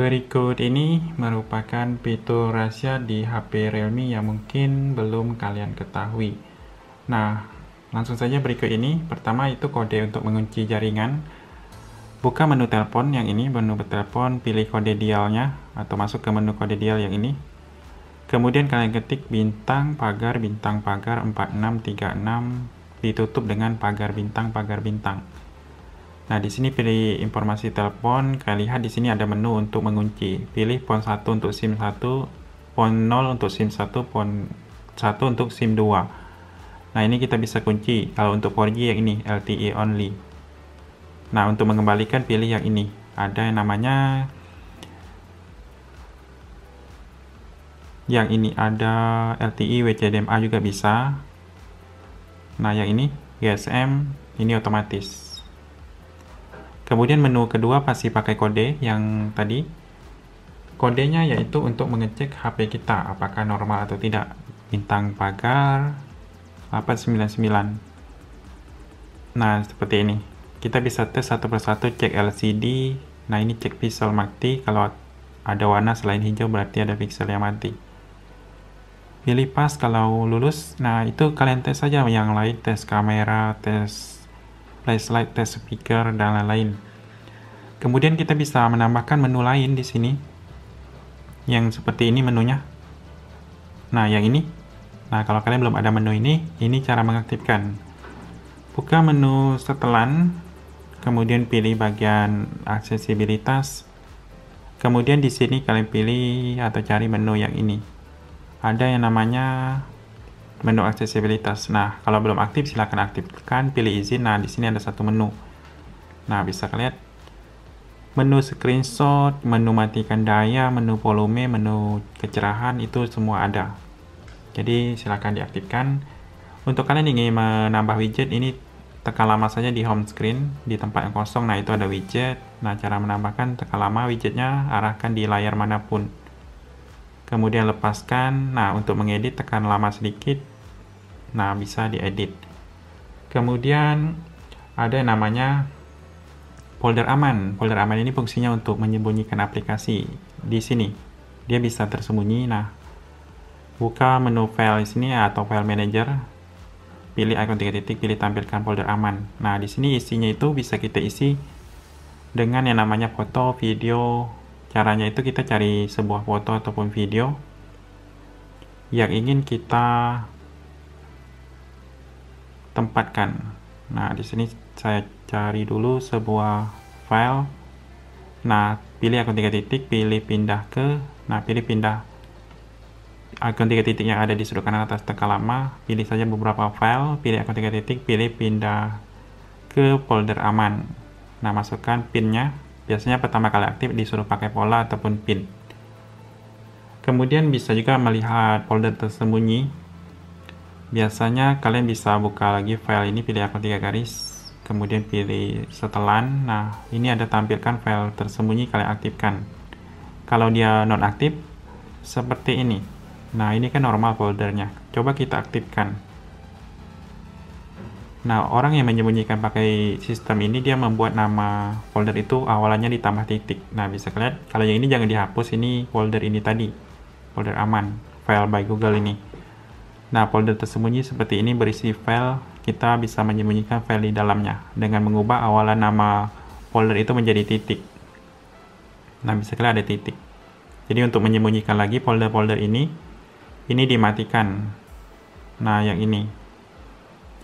Berikut ini merupakan fitur rahasia di HP Realme yang mungkin belum kalian ketahui. Nah, langsung saja berikut ini. Pertama itu kode untuk mengunci jaringan. Buka menu telepon yang ini, menu telepon, pilih kode dialnya atau masuk ke menu kode dial yang ini. Kemudian kalian ketik bintang pagar bintang pagar 4636 ditutup dengan pagar bintang pagar bintang. Nah, di sini pilih informasi telepon. Kalian lihat di sini ada menu untuk mengunci. Pilih PON 1 untuk SIM 1, PON 0 untuk SIM 1, PON 1 untuk SIM 2. Nah, ini kita bisa kunci. Kalau untuk 4G yang ini LTE only. Nah, untuk mengembalikan pilih yang ini. Ada yang namanya yang ini ada LTE WCDMA juga bisa. Nah, yang ini GSM ini otomatis. Kemudian menu kedua pasti pakai kode yang tadi. Kodenya yaitu untuk mengecek HP kita apakah normal atau tidak. Bintang pagar 899. Nah, seperti ini. Kita bisa tes satu persatu cek LCD. Nah, ini cek pixel mati. Kalau ada warna selain hijau berarti ada pixel yang mati. Pilih pas kalau lulus. Nah, itu kalian tes saja yang lain tes kamera, tes flashlight, test speaker, dan lain-lain. Kemudian kita bisa menambahkan menu lain di sini. Yang seperti ini menunya. Nah, yang ini. Nah, kalau kalian belum ada menu ini, ini cara mengaktifkan. Buka menu setelan, kemudian pilih bagian aksesibilitas. Kemudian di sini kalian pilih atau cari menu yang ini. Ada yang namanya menu aksesibilitas. Nah, kalau belum aktif silahkan aktifkan, pilih izin. Nah, di sini ada satu menu. Nah, bisa kalian lihat menu screenshot, menu matikan daya, menu volume, menu kecerahan itu semua ada. Jadi silahkan diaktifkan. Untuk kalian yang ingin menambah widget ini tekan lama saja di home screen di tempat yang kosong. Nah itu ada widget. Nah cara menambahkan tekan lama widgetnya arahkan di layar manapun. Kemudian lepaskan. Nah untuk mengedit tekan lama sedikit Nah, bisa diedit. Kemudian ada yang namanya folder aman. Folder aman ini fungsinya untuk menyembunyikan aplikasi di sini. Dia bisa tersembunyi. Nah, buka menu file di sini atau file manager. Pilih icon tiga titik, pilih tampilkan folder aman. Nah, di sini isinya itu bisa kita isi dengan yang namanya foto, video. Caranya itu kita cari sebuah foto ataupun video yang ingin kita tempatkan. Nah, di sini saya cari dulu sebuah file. Nah, pilih akun tiga titik, pilih pindah ke. Nah, pilih pindah akun tiga titik yang ada di sudut kanan atas tekan lama. Pilih saja beberapa file, pilih akun tiga titik, pilih pindah ke folder aman. Nah, masukkan pinnya. Biasanya pertama kali aktif disuruh pakai pola ataupun pin. Kemudian bisa juga melihat folder tersembunyi biasanya kalian bisa buka lagi file ini pilih akun tiga garis kemudian pilih setelan nah ini ada tampilkan file tersembunyi kalian aktifkan kalau dia non aktif seperti ini nah ini kan normal foldernya coba kita aktifkan nah orang yang menyembunyikan pakai sistem ini dia membuat nama folder itu awalnya ditambah titik nah bisa kalian kalau yang ini jangan dihapus ini folder ini tadi folder aman file by google ini Nah, folder tersembunyi seperti ini berisi file, kita bisa menyembunyikan file di dalamnya dengan mengubah awalan nama folder itu menjadi titik. Nah, bisa kalian ada titik. Jadi untuk menyembunyikan lagi folder-folder ini, ini dimatikan. Nah, yang ini.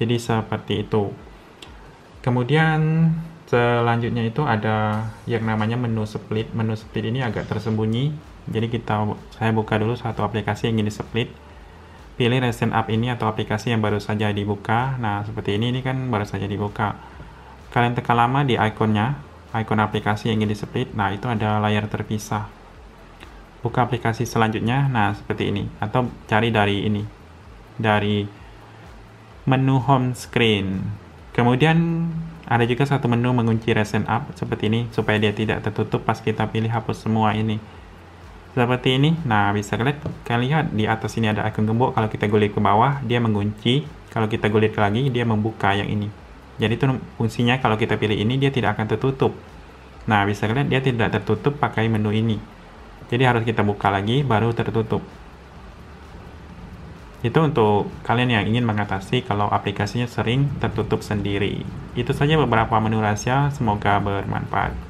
Jadi seperti itu. Kemudian selanjutnya itu ada yang namanya menu split. Menu split ini agak tersembunyi. Jadi kita saya buka dulu satu aplikasi yang ingin di split pilih recent App ini atau aplikasi yang baru saja dibuka. Nah, seperti ini, ini kan baru saja dibuka. Kalian tekan lama di ikonnya, ikon aplikasi yang ingin di-split. Nah, itu ada layar terpisah. Buka aplikasi selanjutnya, nah seperti ini. Atau cari dari ini, dari menu home screen. Kemudian ada juga satu menu mengunci recent App seperti ini supaya dia tidak tertutup pas kita pilih hapus semua ini seperti ini. Nah, bisa kalian, kalian lihat di atas ini ada icon gembok. Kalau kita gulir ke bawah, dia mengunci. Kalau kita gulir lagi, dia membuka yang ini. Jadi itu fungsinya kalau kita pilih ini, dia tidak akan tertutup. Nah, bisa kalian dia tidak tertutup pakai menu ini. Jadi harus kita buka lagi, baru tertutup. Itu untuk kalian yang ingin mengatasi kalau aplikasinya sering tertutup sendiri. Itu saja beberapa menu rahasia, semoga bermanfaat.